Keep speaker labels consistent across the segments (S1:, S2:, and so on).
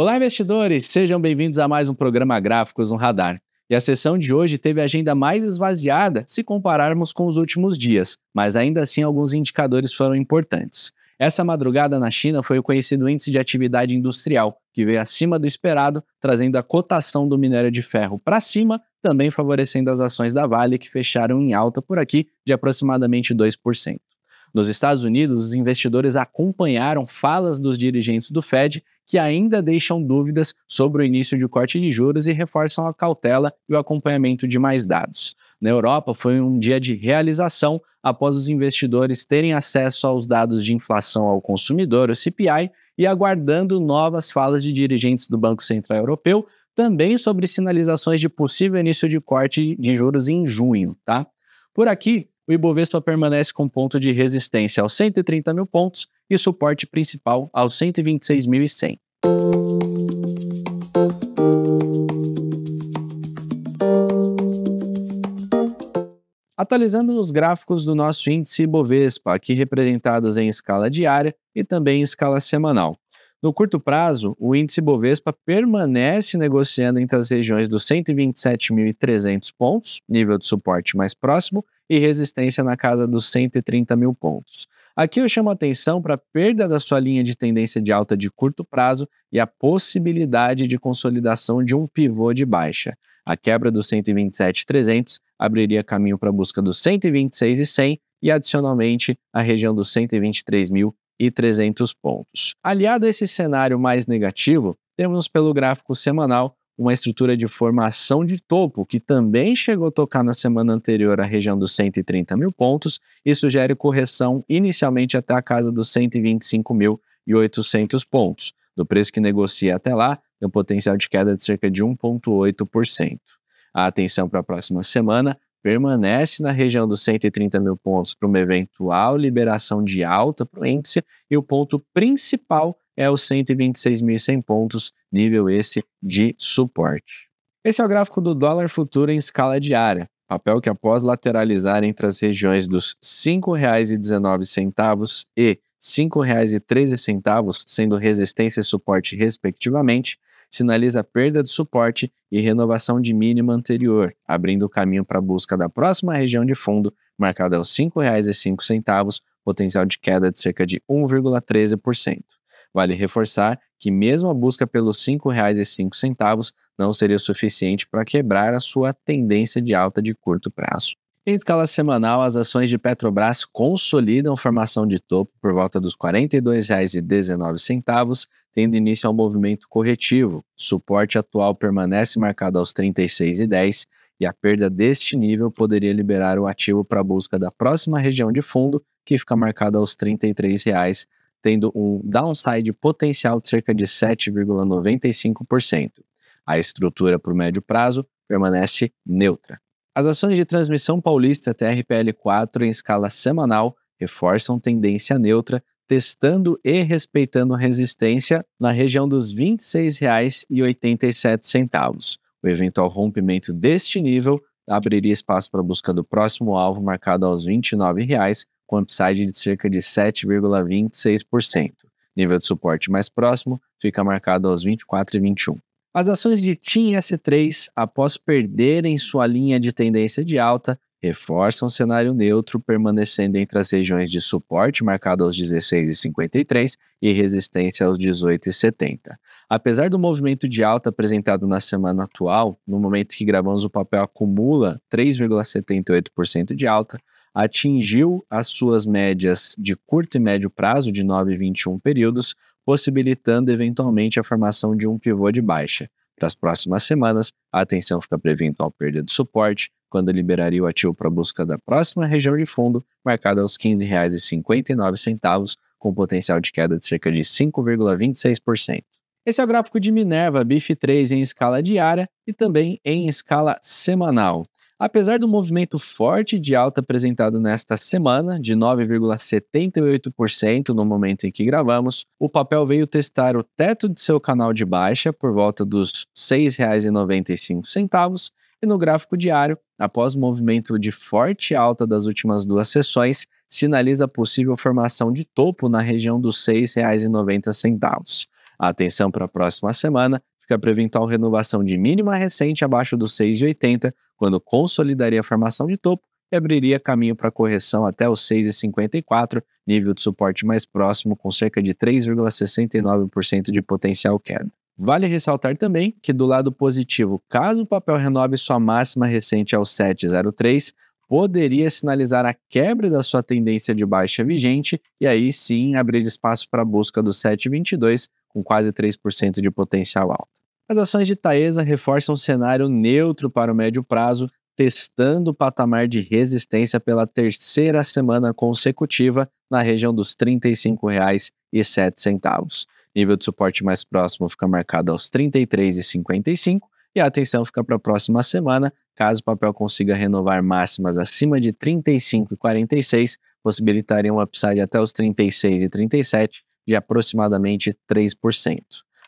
S1: Olá, investidores! Sejam bem-vindos a mais um programa Gráficos no Radar. E a sessão de hoje teve a agenda mais esvaziada se compararmos com os últimos dias, mas ainda assim alguns indicadores foram importantes. Essa madrugada na China foi o conhecido índice de atividade industrial, que veio acima do esperado, trazendo a cotação do minério de ferro para cima, também favorecendo as ações da Vale, que fecharam em alta por aqui de aproximadamente 2%. Nos Estados Unidos, os investidores acompanharam falas dos dirigentes do Fed que ainda deixam dúvidas sobre o início de corte de juros e reforçam a cautela e o acompanhamento de mais dados. Na Europa, foi um dia de realização após os investidores terem acesso aos dados de inflação ao consumidor, o CPI, e aguardando novas falas de dirigentes do Banco Central Europeu, também sobre sinalizações de possível início de corte de juros em junho, tá? Por aqui, o Ibovespa permanece com ponto de resistência aos 130 mil pontos e suporte principal aos 126.100. Atualizando os gráficos do nosso índice Bovespa, aqui representados em escala diária e também em escala semanal. No curto prazo, o índice Bovespa permanece negociando entre as regiões dos 127.300 pontos, nível de suporte mais próximo, e resistência na casa dos 130 mil pontos. Aqui eu chamo atenção para a perda da sua linha de tendência de alta de curto prazo e a possibilidade de consolidação de um pivô de baixa. A quebra do 127,300 abriria caminho para a busca dos 126,100 e, adicionalmente, a região dos 123.300 pontos. Aliado a esse cenário mais negativo, temos pelo gráfico semanal uma estrutura de formação de topo, que também chegou a tocar na semana anterior a região dos 130 mil pontos, e sugere correção inicialmente até a casa dos 125.800 pontos. Do preço que negocia até lá, tem um potencial de queda de cerca de 1,8%. A atenção para a próxima semana permanece na região dos 130 mil pontos para uma eventual liberação de alta para o índice, e o ponto principal é os 126.100 pontos, nível esse de suporte. Esse é o gráfico do dólar futuro em escala diária, papel que após lateralizar entre as regiões dos R$ 5,19 e R$ 5,13, sendo resistência e suporte respectivamente, sinaliza perda de suporte e renovação de mínima anterior, abrindo o caminho para a busca da próxima região de fundo, marcada aos R$ 5,05, potencial de queda de cerca de 1,13%. Vale reforçar que mesmo a busca pelos R$ 5,05 não seria suficiente para quebrar a sua tendência de alta de curto prazo. Em escala semanal, as ações de Petrobras consolidam formação de topo por volta dos R$ 42,19, tendo início ao movimento corretivo. Suporte atual permanece marcado aos R$ 36,10 e a perda deste nível poderia liberar o ativo para a busca da próxima região de fundo, que fica marcada aos R$ 33,00, tendo um downside potencial de cerca de 7,95%. A estrutura para o médio prazo permanece neutra. As ações de transmissão paulista TRPL4 em escala semanal reforçam tendência neutra, testando e respeitando resistência na região dos R$ 26,87. O eventual rompimento deste nível abriria espaço para a busca do próximo alvo marcado aos R$ 29,00, com upside de cerca de 7,26%. Nível de suporte mais próximo fica marcado aos 24 e 21. As ações de TIM S3, após perderem sua linha de tendência de alta, reforça um cenário neutro, permanecendo entre as regiões de suporte marcado aos 16,53 e resistência aos 18,70. Apesar do movimento de alta apresentado na semana atual, no momento que gravamos o papel acumula 3,78% de alta, atingiu as suas médias de curto e médio prazo de 9 e 21 períodos, possibilitando eventualmente a formação de um pivô de baixa. Para as próximas semanas, a atenção fica prevista ao perda de suporte, quando liberaria o ativo para busca da próxima região de fundo, marcada aos R$ 15,59, com potencial de queda de cerca de 5,26%. Esse é o gráfico de Minerva BIF3 em escala diária e também em escala semanal. Apesar do movimento forte de alta apresentado nesta semana, de 9,78% no momento em que gravamos, o papel veio testar o teto de seu canal de baixa por volta dos R$ 6,95 e no gráfico diário, após o movimento de forte alta das últimas duas sessões, sinaliza possível formação de topo na região dos R$ 6,90. Atenção para a próxima semana, fica para eventual renovação de mínima recente abaixo dos 6,80, quando consolidaria a formação de topo e abriria caminho para correção até os 6,54, nível de suporte mais próximo, com cerca de 3,69% de potencial queda. Vale ressaltar também que, do lado positivo, caso o papel renove sua máxima recente ao 703, poderia sinalizar a quebra da sua tendência de baixa vigente e aí sim abrir espaço para a busca do 722, com quase 3% de potencial alta. As ações de Taesa reforçam um cenário neutro para o médio prazo, testando o patamar de resistência pela terceira semana consecutiva na região dos R$ 35,07. Nível de suporte mais próximo fica marcado aos R$ 33,55 e a atenção fica para a próxima semana, caso o papel consiga renovar máximas acima de R$ 35,46, possibilitaria um upside até os R$ 36,37 de aproximadamente 3%.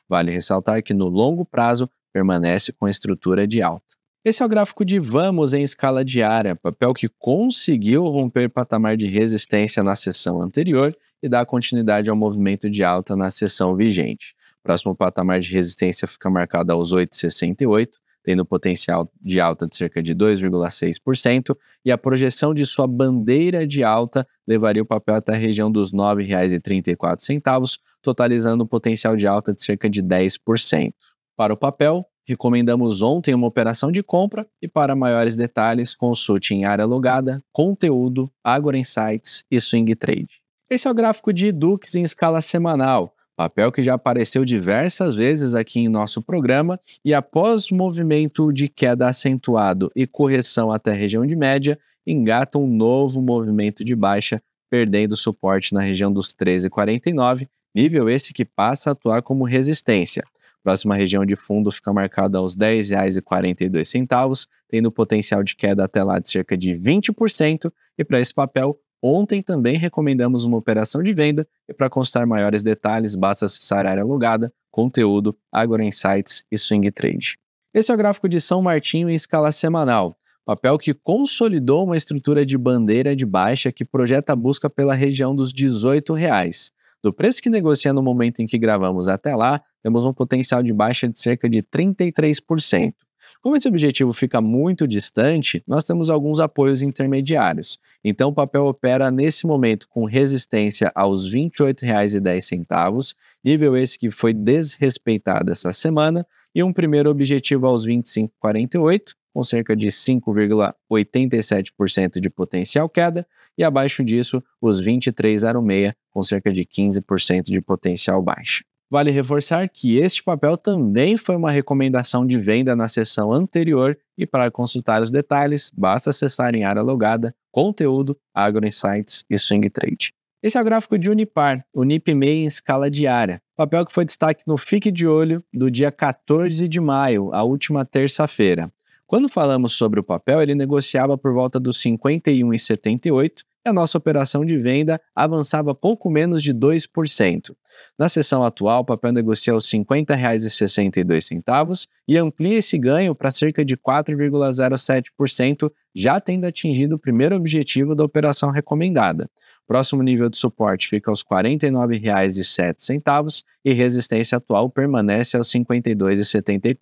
S1: Vale ressaltar que no longo prazo permanece com a estrutura de alta. Esse é o gráfico de Vamos em escala diária, papel que conseguiu romper patamar de resistência na sessão anterior e dar continuidade ao movimento de alta na sessão vigente. próximo patamar de resistência fica marcado aos 8,68, tendo potencial de alta de cerca de 2,6%, e a projeção de sua bandeira de alta levaria o papel até a região dos R$ 9,34, totalizando um potencial de alta de cerca de 10%. Para o papel, Recomendamos ontem uma operação de compra e para maiores detalhes consulte em área logada, conteúdo, Agora Insights e Swing Trade. Esse é o gráfico de Dux em escala semanal, papel que já apareceu diversas vezes aqui em nosso programa e após movimento de queda acentuado e correção até a região de média, engata um novo movimento de baixa, perdendo suporte na região dos 13,49, nível esse que passa a atuar como resistência. Próxima região de fundo fica marcada aos R$ 10,42, tendo potencial de queda até lá de cerca de 20%, e para esse papel, ontem também recomendamos uma operação de venda, e para constar maiores detalhes, basta acessar a área alugada, conteúdo, Agora Insights e Swing Trade. Esse é o gráfico de São Martinho em escala semanal, papel que consolidou uma estrutura de bandeira de baixa que projeta a busca pela região dos R$ 18. Reais. Do preço que negocia no momento em que gravamos até lá, temos um potencial de baixa de cerca de 33%. Como esse objetivo fica muito distante, nós temos alguns apoios intermediários. Então, o papel opera nesse momento com resistência aos R$ 28,10, nível esse que foi desrespeitado essa semana, e um primeiro objetivo aos R$ 25,48, com cerca de 5,87% de potencial queda, e abaixo disso, os R$ 23,06, com cerca de 15% de potencial baixa. Vale reforçar que este papel também foi uma recomendação de venda na sessão anterior e para consultar os detalhes, basta acessar em área logada Conteúdo, Agro Insights e Swing Trade. Esse é o gráfico de Unipar, MEI em escala diária, papel que foi destaque no Fique de Olho do dia 14 de maio, a última terça-feira. Quando falamos sobre o papel, ele negociava por volta dos 51,78 a nossa operação de venda avançava pouco menos de 2%. Na sessão atual, o papel negocia os R$ 50,62 e amplia esse ganho para cerca de 4,07%, já tendo atingido o primeiro objetivo da operação recomendada. Próximo nível de suporte fica aos R$ 49,07 e resistência atual permanece aos R$ 52,74.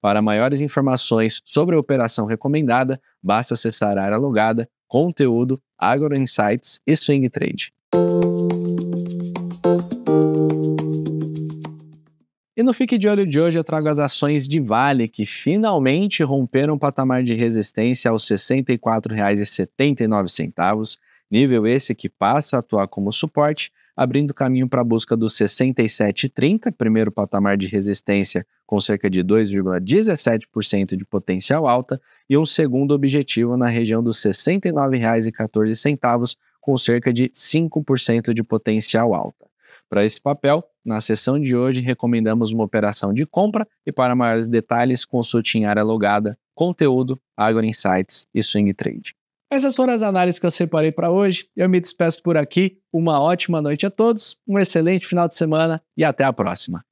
S1: Para maiores informações sobre a operação recomendada, basta acessar a área logada conteúdo, agro insights e swing trade. E no Fique de Olho de hoje eu trago as ações de Vale, que finalmente romperam o patamar de resistência aos R$ 64,79, Nível esse que passa a atuar como suporte, abrindo caminho para a busca dos 67,30, primeiro patamar de resistência com cerca de 2,17% de potencial alta, e um segundo objetivo na região dos R$ 69,14, com cerca de 5% de potencial alta. Para esse papel, na sessão de hoje, recomendamos uma operação de compra e para maiores detalhes, consulte em área logada, conteúdo, Agro Insights e Swing Trade. Essas foram as análises que eu separei para hoje. Eu me despeço por aqui. Uma ótima noite a todos, um excelente final de semana e até a próxima.